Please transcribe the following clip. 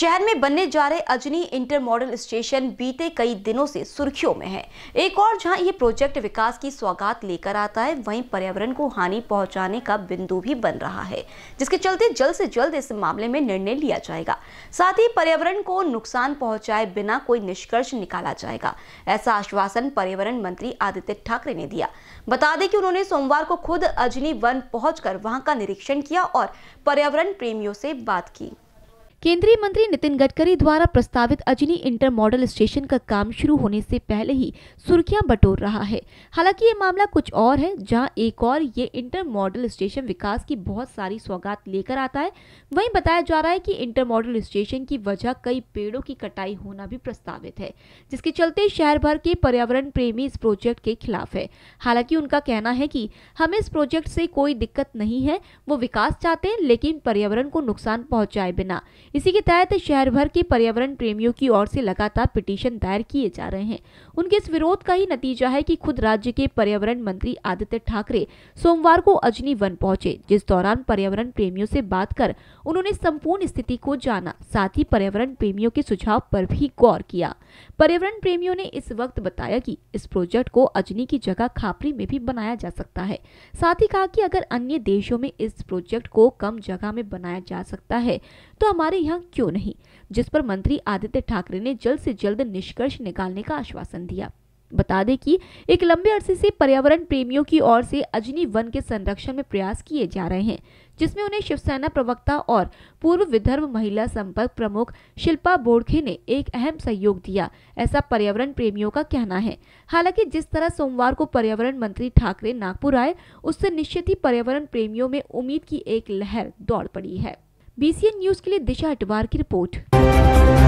शहर में बनने जा रहे अजनी इंटर मॉडल स्टेशन बीते कई दिनों से सुर्खियों में है एक और जहां ये प्रोजेक्ट विकास की सौगात लेकर आता है वहीं पर्यावरण को हानि पहुंचाने का बिंदु भी बन रहा है जिसके चलते जल्द से जल्द इस मामले में निर्णय लिया जाएगा साथ ही पर्यावरण को नुकसान पहुंचाए बिना कोई निष्कर्ष निकाला जाएगा ऐसा आश्वासन पर्यावरण मंत्री आदित्य ठाकरे ने दिया बता दें कि उन्होंने सोमवार को खुद अजनी वन पहुंचकर वहां का निरीक्षण किया और पर्यावरण प्रेमियों से बात की केंद्रीय मंत्री नितिन गडकरी द्वारा प्रस्तावित अजनी इंटर मॉडल स्टेशन का काम शुरू होने से पहले ही सुर्खियां बटोर रहा है हालांकि ये मामला कुछ और है जहां एक और ये इंटर मॉडल स्टेशन विकास की बहुत सारी सौगात लेकर आता है वहीं बताया जा रहा है कि इंटर मॉडल स्टेशन की वजह कई पेड़ों की कटाई होना भी प्रस्तावित है जिसके चलते शहर भर के पर्यावरण प्रेमी इस प्रोजेक्ट के खिलाफ है हालांकि उनका कहना है कि हमें इस प्रोजेक्ट से कोई दिक्कत नहीं है वो विकास चाहते हैं लेकिन पर्यावरण को नुकसान पहुंचाए बिना इसी के तहत शहर भर के पर्यावरण प्रेमियों की ओर से लगातार पिटीशन दायर किए जा रहे हैं उनके इस विरोध का ही नतीजा है कि खुद राज्य के पर्यावरण मंत्री आदित्य ठाकरे सोमवार को अजनी वन पहुंचे जिस दौरान पर्यावरण प्रेमियों से बात कर उन्होंने संपूर्ण स्थिति को जाना साथ ही पर्यावरण प्रेमियों के सुझाव पर भी गौर किया पर्यावरण प्रेमियों ने इस वक्त बताया की इस प्रोजेक्ट को अजनी की जगह खापरी में भी बनाया जा सकता है साथ ही कहा की अगर अन्य देशों में इस प्रोजेक्ट को कम जगह में बनाया जा सकता है तो हमारे यहाँ क्यों नहीं जिस पर मंत्री आदित्य ठाकरे ने जल्द से जल्द निष्कर्ष निकालने का आश्वासन दिया बता दें कि एक लंबे अरसे से पर्यावरण प्रेमियों की ओर से अजनी वन के संरक्षण में प्रयास किए जा रहे हैं जिसमें उन्हें शिवसेना प्रवक्ता और पूर्व विदर्भ महिला संपर्क प्रमुख शिल्पा बोडखे ने एक अहम सहयोग दिया ऐसा पर्यावरण प्रेमियों का कहना है हालांकि जिस तरह सोमवार को पर्यावरण मंत्री ठाकरे नागपुर आए उससे निश्चित ही पर्यावरण प्रेमियों में उम्मीद की एक लहर दौड़ पड़ी है बीसीएन न्यूज के लिए दिशा अटवार की रिपोर्ट